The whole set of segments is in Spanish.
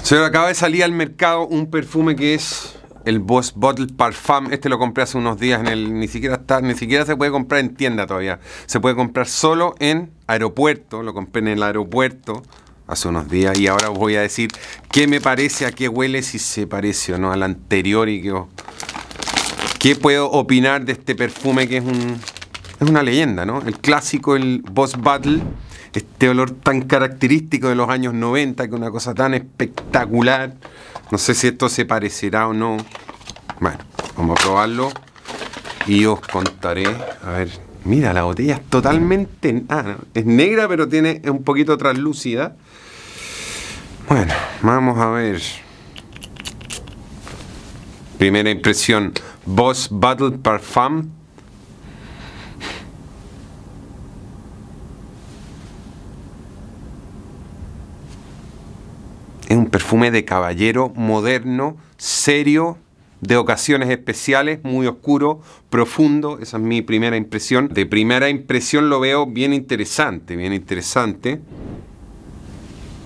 Señor, acaba de salir al mercado un perfume que es el Boss Bottle Parfum. Este lo compré hace unos días en el. Ni siquiera está, ni siquiera se puede comprar en tienda todavía. Se puede comprar solo en aeropuerto. Lo compré en el aeropuerto hace unos días. Y ahora os voy a decir qué me parece, a qué huele, si se parece o no al anterior y qué. ¿Qué puedo opinar de este perfume que es Es una leyenda, ¿no? El clásico, el Boss Bottle este olor tan característico de los años 90, que una cosa tan espectacular. No sé si esto se parecerá o no. Bueno, vamos a probarlo y os contaré. A ver, mira, la botella es totalmente... Ah, es negra, pero tiene un poquito translúcida. Bueno, vamos a ver. Primera impresión, Boss Battle Parfum Es un perfume de caballero moderno, serio, de ocasiones especiales, muy oscuro, profundo, esa es mi primera impresión. De primera impresión lo veo bien interesante, bien interesante.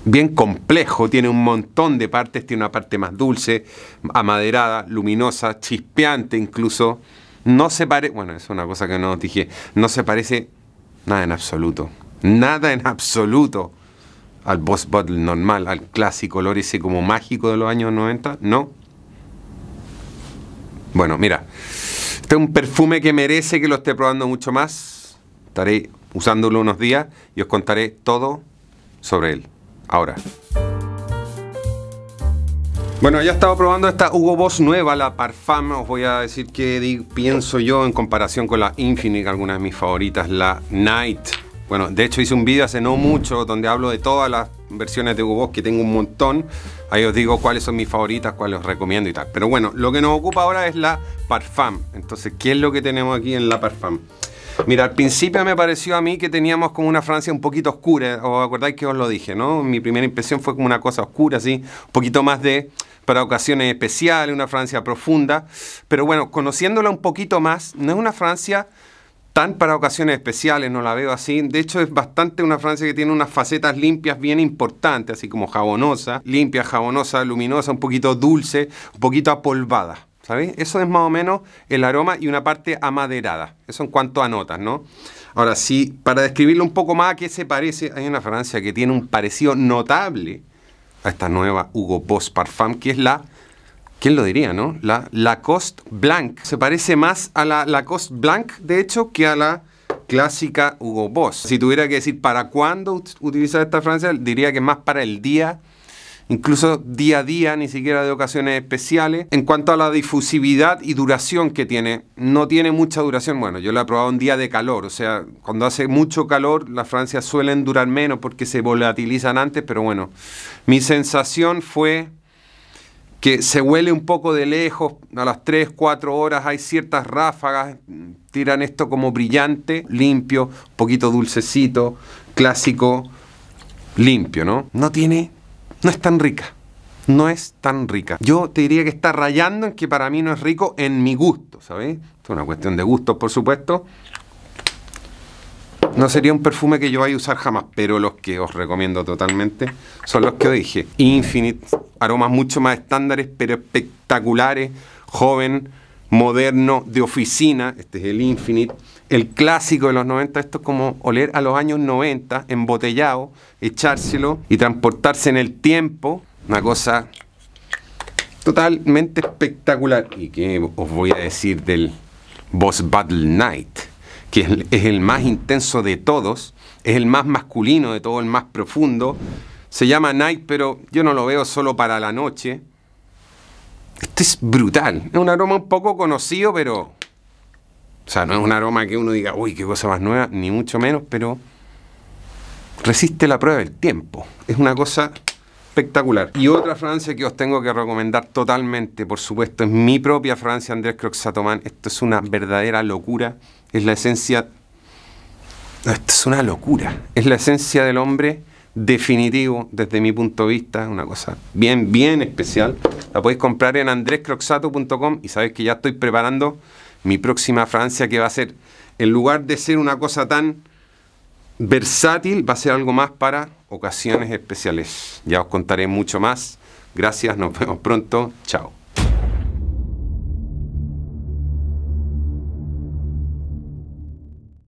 Bien complejo, tiene un montón de partes, tiene una parte más dulce, amaderada, luminosa, chispeante incluso. No se parece, bueno, es una cosa que no dije, no se parece nada en absoluto, nada en absoluto al Boss Bottle normal, al clásico olor ese como mágico de los años 90? No. Bueno, mira, este es un perfume que merece que lo esté probando mucho más. Estaré usándolo unos días y os contaré todo sobre él. Ahora. Bueno, ya he estado probando esta Hugo Boss nueva, la Parfum. Os voy a decir que pienso yo en comparación con la Infinite, alguna de mis favoritas, la Night. Bueno, de hecho hice un vídeo hace no mucho donde hablo de todas las versiones de Hugo que tengo un montón. Ahí os digo cuáles son mis favoritas, cuáles os recomiendo y tal. Pero bueno, lo que nos ocupa ahora es la Parfum. Entonces, ¿qué es lo que tenemos aquí en la Parfum? Mira, al principio me pareció a mí que teníamos como una Francia un poquito oscura. ¿Os acordáis que os lo dije, no? Mi primera impresión fue como una cosa oscura, así. Un poquito más de para ocasiones especiales, una Francia profunda. Pero bueno, conociéndola un poquito más, no es una Francia tan para ocasiones especiales, no la veo así. De hecho, es bastante una Francia que tiene unas facetas limpias bien importantes, así como jabonosa, limpia, jabonosa, luminosa, un poquito dulce, un poquito apolvada. ¿Sabes? Eso es más o menos el aroma y una parte amaderada. Eso en cuanto a notas, ¿no? Ahora, sí, para describirlo un poco más a qué se parece, hay una fragancia que tiene un parecido notable a esta nueva Hugo Boss Parfum, que es la ¿Quién lo diría, no? La Lacoste Blanc. Se parece más a la Lacoste Blanc, de hecho, que a la clásica Hugo Boss. Si tuviera que decir para cuándo utilizar esta francia, diría que más para el día, incluso día a día, ni siquiera de ocasiones especiales. En cuanto a la difusividad y duración que tiene, no tiene mucha duración. Bueno, yo la he probado un día de calor, o sea, cuando hace mucho calor, las francias suelen durar menos porque se volatilizan antes, pero bueno, mi sensación fue que se huele un poco de lejos, a las 3, 4 horas hay ciertas ráfagas, tiran esto como brillante, limpio, poquito dulcecito, clásico, limpio, ¿no? No tiene, no es tan rica, no es tan rica. Yo te diría que está rayando en que para mí no es rico en mi gusto, ¿sabes? Es una cuestión de gustos, por supuesto. No sería un perfume que yo vaya a usar jamás, pero los que os recomiendo totalmente son los que os dije. Infinite, aromas mucho más estándares, pero espectaculares, joven, moderno, de oficina. Este es el Infinite. El clásico de los 90, esto es como oler a los años 90, embotellado, echárselo y transportarse en el tiempo. Una cosa totalmente espectacular. ¿Y qué os voy a decir del Boss Battle Night? que es el más intenso de todos, es el más masculino de todos, el más profundo. Se llama Night, pero yo no lo veo solo para la noche. Este es brutal. Es un aroma un poco conocido, pero. O sea, no es un aroma que uno diga, uy, qué cosa más nueva, ni mucho menos, pero resiste la prueba del tiempo. Es una cosa espectacular. Y otra Francia que os tengo que recomendar totalmente, por supuesto, es mi propia Francia, Andrés Croxatoman, Esto es una verdadera locura. Es la esencia. Esto es una locura. Es la esencia del hombre definitivo desde mi punto de vista, una cosa bien, bien especial. La podéis comprar en andrescroxato.com y sabéis que ya estoy preparando mi próxima Francia que va a ser, en lugar de ser una cosa tan versátil va a ser algo más para ocasiones especiales. Ya os contaré mucho más. Gracias, nos vemos pronto. Chao.